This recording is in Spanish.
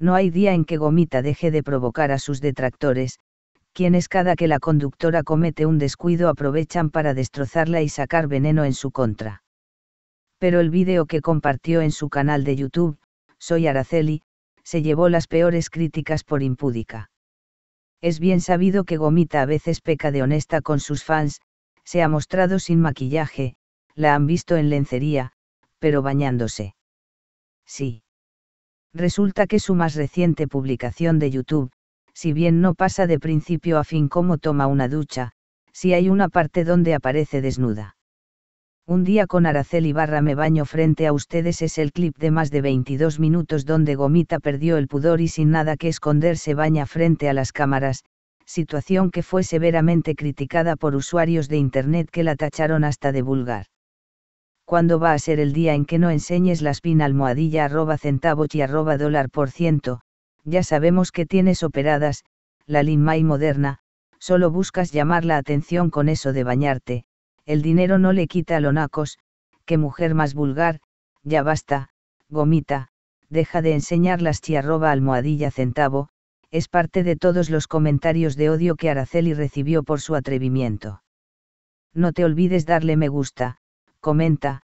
No hay día en que Gomita deje de provocar a sus detractores, quienes cada que la conductora comete un descuido aprovechan para destrozarla y sacar veneno en su contra. Pero el vídeo que compartió en su canal de YouTube, Soy Araceli, se llevó las peores críticas por impúdica. Es bien sabido que Gomita a veces peca de honesta con sus fans, se ha mostrado sin maquillaje, la han visto en lencería, pero bañándose. Sí. Resulta que su más reciente publicación de YouTube, si bien no pasa de principio a fin como toma una ducha, si hay una parte donde aparece desnuda. Un día con Araceli Barra me baño frente a ustedes es el clip de más de 22 minutos donde Gomita perdió el pudor y sin nada que esconder se baña frente a las cámaras, situación que fue severamente criticada por usuarios de Internet que la tacharon hasta de vulgar cuándo va a ser el día en que no enseñes la spin almohadilla arroba centavo y arroba dólar por ciento, ya sabemos que tienes operadas, la lima y moderna, solo buscas llamar la atención con eso de bañarte, el dinero no le quita a lonacos, qué mujer más vulgar, ya basta, gomita, deja de enseñar las arroba almohadilla centavo, es parte de todos los comentarios de odio que Araceli recibió por su atrevimiento. No te olvides darle me gusta, comenta,